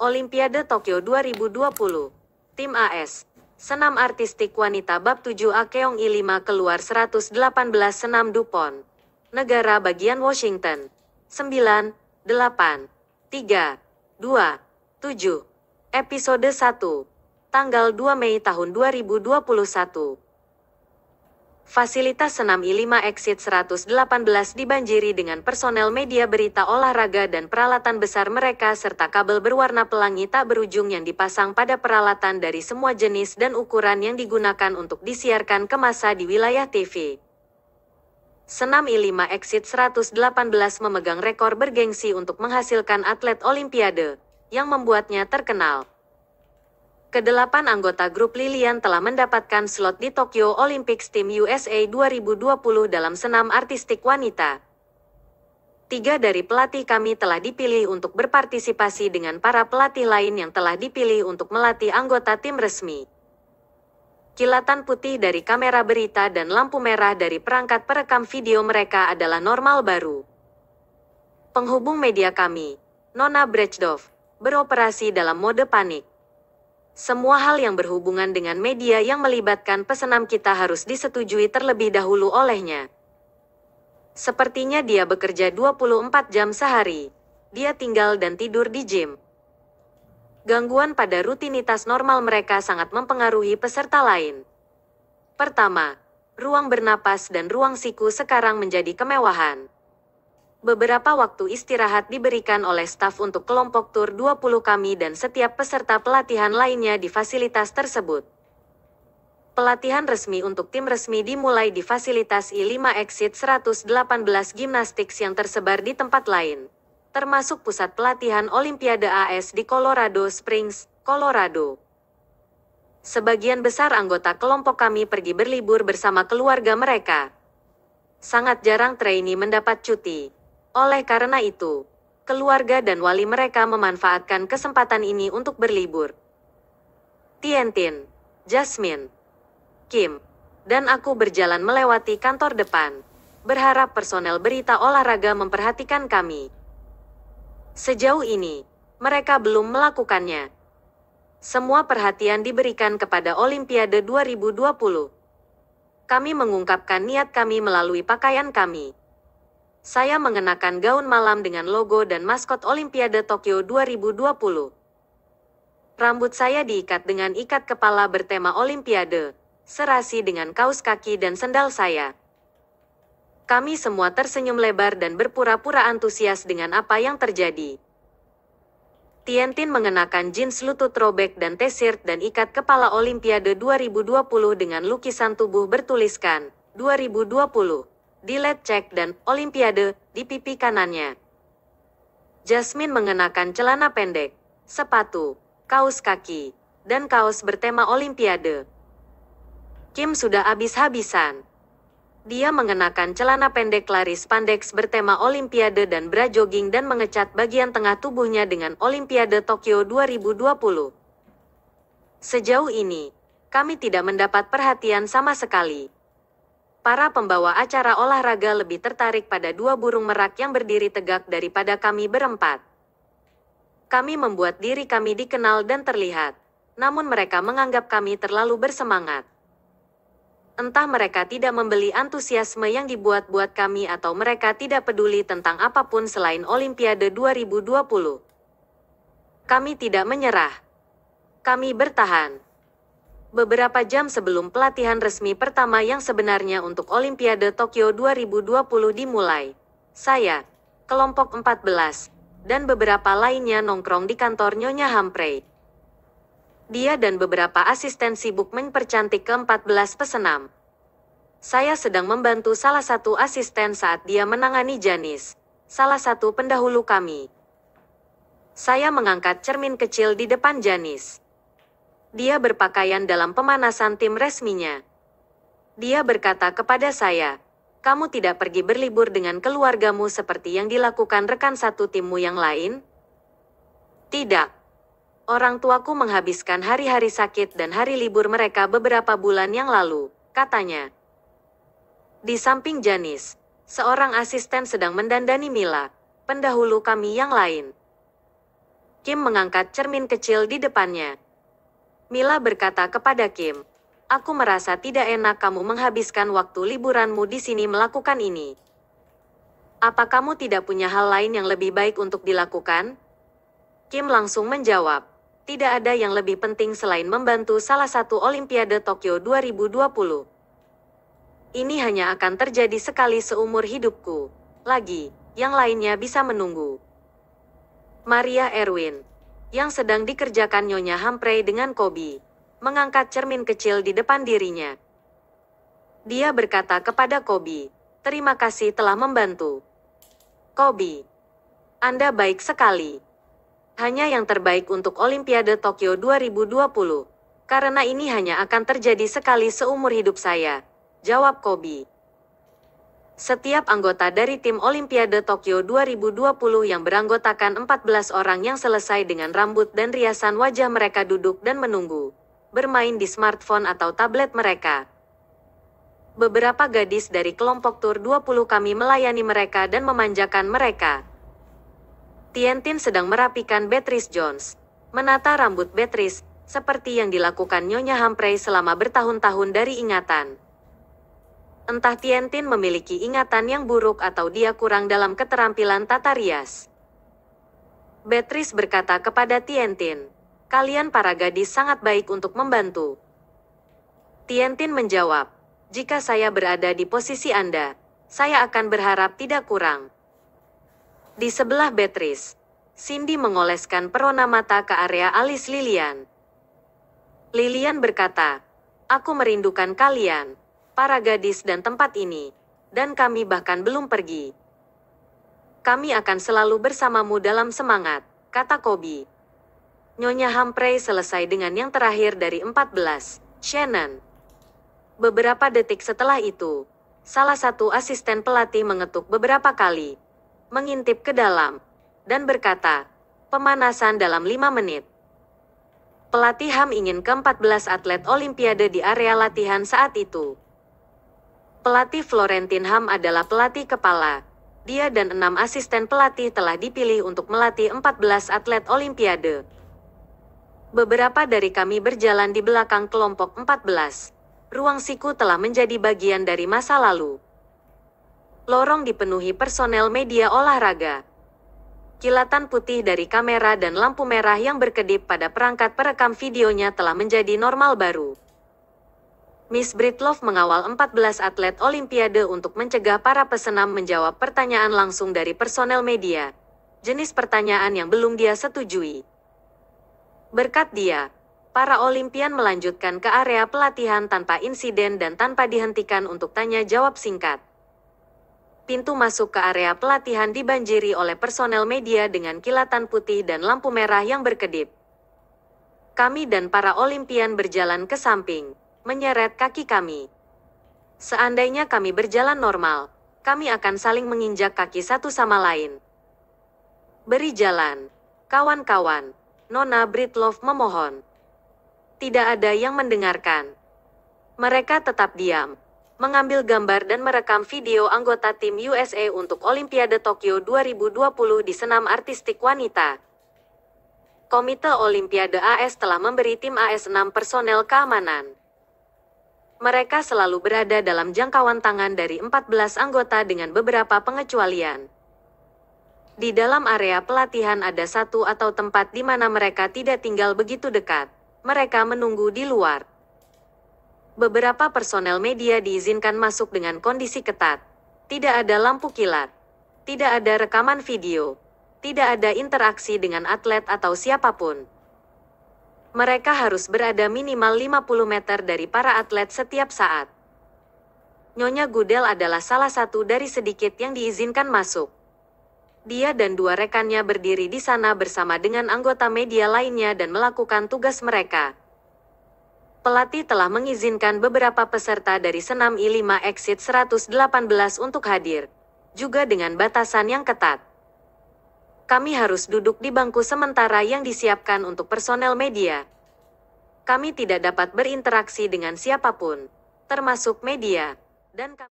Olimpiade Tokyo 2020 Tim AS Senam Artistik Wanita Bab 7 Akeong I5 keluar 118 Senam Dupont Negara Bagian Washington 9, 8, 3, 2, 7 Episode 1 Tanggal 2 Mei tahun 2021 fasilitas senam I5 Exit 118 dibanjiri dengan personel media berita olahraga dan peralatan besar mereka serta kabel berwarna pelangi tak berujung yang dipasang pada peralatan dari semua jenis dan ukuran yang digunakan untuk disiarkan ke masa di wilayah TV. Senam I5 Exit 118 memegang rekor bergengsi untuk menghasilkan atlet olimpiade, yang membuatnya terkenal. Kedelapan anggota grup Lilian telah mendapatkan slot di Tokyo Olympics Team USA 2020 dalam senam artistik wanita. Tiga dari pelatih kami telah dipilih untuk berpartisipasi dengan para pelatih lain yang telah dipilih untuk melatih anggota tim resmi. Kilatan putih dari kamera berita dan lampu merah dari perangkat perekam video mereka adalah normal baru. Penghubung media kami, Nona Brechdov, beroperasi dalam mode panik. Semua hal yang berhubungan dengan media yang melibatkan pesenam kita harus disetujui terlebih dahulu olehnya. Sepertinya dia bekerja 24 jam sehari. Dia tinggal dan tidur di gym. Gangguan pada rutinitas normal mereka sangat mempengaruhi peserta lain. Pertama, ruang bernapas dan ruang siku sekarang menjadi kemewahan. Beberapa waktu istirahat diberikan oleh staf untuk kelompok tur 20 kami dan setiap peserta pelatihan lainnya di fasilitas tersebut. Pelatihan resmi untuk tim resmi dimulai di fasilitas I5 Exit 118 Gymnastics yang tersebar di tempat lain, termasuk pusat pelatihan Olimpiade AS di Colorado Springs, Colorado. Sebagian besar anggota kelompok kami pergi berlibur bersama keluarga mereka. Sangat jarang trainee mendapat cuti. Oleh karena itu, keluarga dan wali mereka memanfaatkan kesempatan ini untuk berlibur. Tientin, Jasmine, Kim, dan aku berjalan melewati kantor depan, berharap personel berita olahraga memperhatikan kami. Sejauh ini, mereka belum melakukannya. Semua perhatian diberikan kepada Olimpiade 2020. Kami mengungkapkan niat kami melalui pakaian kami saya mengenakan gaun malam dengan logo dan maskot Olimpiade Tokyo 2020. Rambut saya diikat dengan ikat kepala bertema Olimpiade, serasi dengan kaos kaki dan sendal saya. Kami semua tersenyum lebar dan berpura-pura antusias dengan apa yang terjadi. Tientin mengenakan jeans lutut robek dan t-shirt dan ikat kepala Olimpiade 2020 dengan lukisan tubuh bertuliskan 2020 di led check dan Olimpiade di pipi kanannya. Jasmine mengenakan celana pendek, sepatu, kaos kaki, dan kaos bertema Olimpiade. Kim sudah habis-habisan. Dia mengenakan celana pendek laris pandex bertema Olimpiade dan bra jogging dan mengecat bagian tengah tubuhnya dengan Olimpiade Tokyo 2020. Sejauh ini, kami tidak mendapat perhatian sama sekali para pembawa acara olahraga lebih tertarik pada dua burung merak yang berdiri tegak daripada kami berempat. Kami membuat diri kami dikenal dan terlihat, namun mereka menganggap kami terlalu bersemangat. Entah mereka tidak membeli antusiasme yang dibuat-buat kami atau mereka tidak peduli tentang apapun selain Olimpiade 2020. Kami tidak menyerah. Kami bertahan beberapa jam sebelum pelatihan resmi pertama yang sebenarnya untuk Olimpiade Tokyo 2020 dimulai. Saya, kelompok 14, dan beberapa lainnya nongkrong di kantor Nyonya Hamprey. Dia dan beberapa asisten sibuk mempercantik ke-14 pesenam. Saya sedang membantu salah satu asisten saat dia menangani Janis, salah satu pendahulu kami. Saya mengangkat cermin kecil di depan Janis dia berpakaian dalam pemanasan tim resminya. Dia berkata kepada saya, kamu tidak pergi berlibur dengan keluargamu seperti yang dilakukan rekan satu timmu yang lain? Tidak. Orang tuaku menghabiskan hari-hari sakit dan hari libur mereka beberapa bulan yang lalu, katanya. Di samping Janis, seorang asisten sedang mendandani Mila, pendahulu kami yang lain. Kim mengangkat cermin kecil di depannya. Mila berkata kepada Kim. Aku merasa tidak enak kamu menghabiskan waktu liburanmu di sini melakukan ini. Apa kamu tidak punya hal lain yang lebih baik untuk dilakukan? Kim langsung menjawab, tidak ada yang lebih penting selain membantu salah satu Olimpiade Tokyo 2020. Ini hanya akan terjadi sekali seumur hidupku. Lagi, yang lainnya bisa menunggu. Maria Erwin yang sedang dikerjakan Nyonya Hamprey dengan Kobi, mengangkat cermin kecil di depan dirinya. Dia berkata kepada Kobi, "Terima kasih telah membantu." Kobi, Anda baik sekali. Hanya yang terbaik untuk Olimpiade Tokyo 2020. Karena ini hanya akan terjadi sekali seumur hidup saya, jawab Kobi. Setiap anggota dari tim Olimpiade Tokyo 2020 yang beranggotakan 14 orang yang selesai dengan rambut dan riasan wajah mereka duduk dan menunggu. Bermain di smartphone atau tablet mereka. Beberapa gadis dari kelompok tur 20 kami melayani mereka dan memanjakan mereka. Tientin sedang merapikan Beatrice Jones. Menata rambut Beatrice, seperti yang dilakukan Nyonya Humphrey selama bertahun-tahun dari ingatan. Entah Tientin memiliki ingatan yang buruk atau dia kurang dalam keterampilan tata rias. Beatrice berkata kepada Tientin, kalian para gadis sangat baik untuk membantu. Tientin menjawab, jika saya berada di posisi Anda, saya akan berharap tidak kurang. Di sebelah Beatrice, Cindy mengoleskan perona mata ke area alis Lilian. Lilian berkata, aku merindukan kalian para gadis dan tempat ini, dan kami bahkan belum pergi. Kami akan selalu bersamamu dalam semangat, kata Kobi. Nyonya Hamprey selesai dengan yang terakhir dari 14, Shannon. Beberapa detik setelah itu, salah satu asisten pelatih mengetuk beberapa kali, mengintip ke dalam, dan berkata, pemanasan dalam 5 menit. Pelatih HAM ingin ke-14 atlet olimpiade di area latihan saat itu. Pelatih Florentin Ham adalah pelatih kepala. Dia dan enam asisten pelatih telah dipilih untuk melatih 14 atlet Olimpiade. Beberapa dari kami berjalan di belakang kelompok 14. Ruang siku telah menjadi bagian dari masa lalu. Lorong dipenuhi personel media olahraga kilatan putih dari kamera dan lampu merah yang berkedip pada perangkat perekam videonya telah menjadi normal baru. Miss Britlov mengawal 14 atlet Olimpiade untuk mencegah para pesenam menjawab pertanyaan langsung dari personel media. Jenis pertanyaan yang belum dia setujui. Berkat dia, para Olimpian melanjutkan ke area pelatihan tanpa insiden dan tanpa dihentikan untuk tanya jawab singkat. Pintu masuk ke area pelatihan dibanjiri oleh personel media dengan kilatan putih dan lampu merah yang berkedip. Kami dan para Olimpian berjalan ke samping menyeret kaki kami. Seandainya kami berjalan normal, kami akan saling menginjak kaki satu sama lain. Beri jalan, kawan-kawan. Nona Britlove memohon. Tidak ada yang mendengarkan. Mereka tetap diam, mengambil gambar dan merekam video anggota tim USA untuk Olimpiade Tokyo 2020 di senam artistik wanita. Komite Olimpiade AS telah memberi tim AS 6 personel keamanan mereka selalu berada dalam jangkauan tangan dari 14 anggota dengan beberapa pengecualian. Di dalam area pelatihan ada satu atau tempat di mana mereka tidak tinggal begitu dekat. Mereka menunggu di luar. Beberapa personel media diizinkan masuk dengan kondisi ketat. Tidak ada lampu kilat. Tidak ada rekaman video. Tidak ada interaksi dengan atlet atau siapapun mereka harus berada minimal 50 meter dari para atlet setiap saat. Nyonya Gudel adalah salah satu dari sedikit yang diizinkan masuk. Dia dan dua rekannya berdiri di sana bersama dengan anggota media lainnya dan melakukan tugas mereka pelatih telah mengizinkan beberapa peserta dari senam I5 Exit 118 untuk hadir, juga dengan batasan yang ketat kami harus duduk di bangku sementara yang disiapkan untuk personel media. Kami tidak dapat berinteraksi dengan siapapun, termasuk media, dan kami